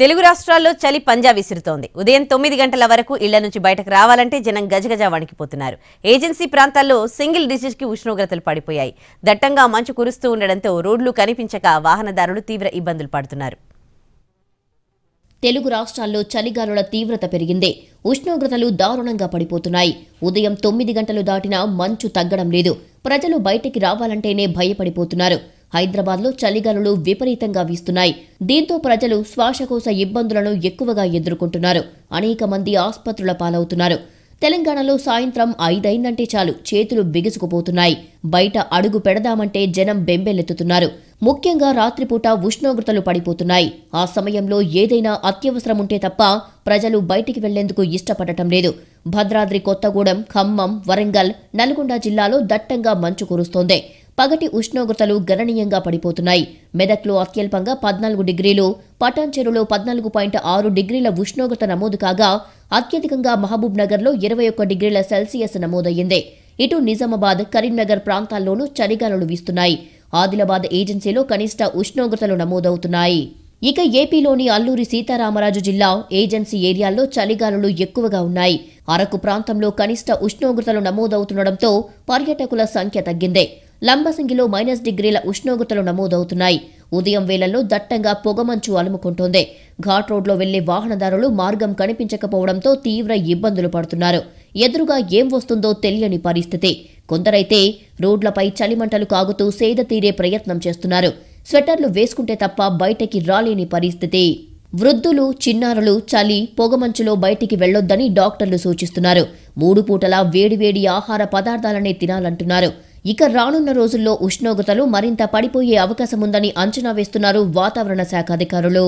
తెలుగు రాష్ట్రాల్లో చలి పంజా విసురుతోంది ఉదయం తొమ్మిది గంటల వరకు ఇళ్ల నుంచి బయటకు రావాలంటే జనం గజగజ వణికిపోతున్నారు ఏజెన్సీ ప్రాంతాల్లో సింగిల్ కి ఉష్ణోగ్రతలు పడిపోయాయి దట్టంగా మంచు కురుస్తూ ఉండడంతో రోడ్లు కనిపించక వాహనదారులు తీవ్ర ఇబ్బందులు పడుతున్నారు తెలుగు రాష్ట్రాల్లో చలిగాలుల తీవ్రత పెరిగింది ఉష్ణోగ్రతలు దారుణంగా పడిపోతున్నాయి ఉదయం తొమ్మిది గంటలు దాటినా మంచు తగ్గడం లేదు ప్రజలు బయటికి రావాలంటేనే భయపడిపోతున్నారు హైదరాబాద్లో చలిగాలులు విపరీతంగా వీస్తున్నాయి దీంతో ప్రజలు శ్వాసకోశ ఇబ్బందులను ఎక్కువగా ఎదుర్కొంటున్నారు అనేక మంది ఆసుపత్రుల పాలవుతున్నారు తెలంగాణలో సాయంత్రం ఐదైందంటే చాలు చేతులు బిగుసుకుపోతున్నాయి బయట అడుగు పెడదామంటే జనం బెంబెలెత్తుతున్నారు ముఖ్యంగా రాత్రిపూట ఉష్ణోగ్రతలు పడిపోతున్నాయి ఆ సమయంలో ఏదైనా అత్యవసరం ఉంటే తప్ప ప్రజలు బయటికి వెళ్లేందుకు ఇష్టపడటం లేదు భద్రాద్రి కొత్తగూడెం ఖమ్మం వరంగల్ నల్గొండ జిల్లాలో దట్టంగా మంచు కురుస్తోంది పగటి ఉష్ణోగ్రతలు గణనీయంగా పడిపోతున్నాయి మెదక్లో అత్యల్పంగా పద్నాలుగు డిగ్రీలు పటాన్చెరులో పద్నాలుగు పాయింట్ ఆరు డిగ్రీల ఉష్ణోగ్రత నమోదు కాగా అత్యధికంగా మహబూబ్ నగర్లో ఇరవై ఒక్క డిగ్రీల సెల్సియస్ నమోదయ్యింది ఇటు నిజామాబాద్ కరీంనగర్ ప్రాంతాల్లోనూ చలిగాలులు వీస్తున్నాయి ఆదిలాబాద్ ఏజెన్సీలో కనిష్ట ఉష్ణోగ్రతలు నమోదవుతున్నాయి ఇక ఏపీలోని అల్లూరి సీతారామరాజు జిల్లా ఏజెన్సీ ఏరియాల్లో చలిగాలులు ఎక్కువగా ఉన్నాయి అరకు ప్రాంతంలో కనిష్ట ఉష్ణోగ్రతలు నమోదవుతుండటంతో పర్యాటకుల సంఖ్య తగ్గింది లంబసింగిలో మైనస్ డిగ్రీల ఉష్ణోగ్రతలు నమోదవుతున్నాయి ఉదయం వేళల్లో దట్టంగా పొగమంచు అలుముకుంటోంది ఘాట్ రోడ్లో వెళ్లే వాహనదారులు మార్గం కనిపించకపోవడంతో తీవ్ర ఇబ్బందులు పడుతున్నారు ఎదురుగా ఏం వస్తుందో తెలియని పరిస్థితి కొందరైతే రోడ్లపై చలిమంటలు కాగుతూ సేద తీరే ప్రయత్నం చేస్తున్నారు స్వెటర్లు వేసుకుంటే తప్ప బయటకి రాలేని పరిస్థితి వృద్ధులు చిన్నారులు చలి పొగమంచులో బయటికి వెళ్లొద్దని డాక్టర్లు సూచిస్తున్నారు మూడు పూటలా వేడివేడి ఆహార పదార్థాలనే తినాలంటున్నారు ఇక రానున్న రోజుల్లో ఉష్ణోగ్రతలు మరింత పడిపోయే అవకాశముందని అంచనా వేస్తున్నారు వాతావరణ శాఖ అధికారులు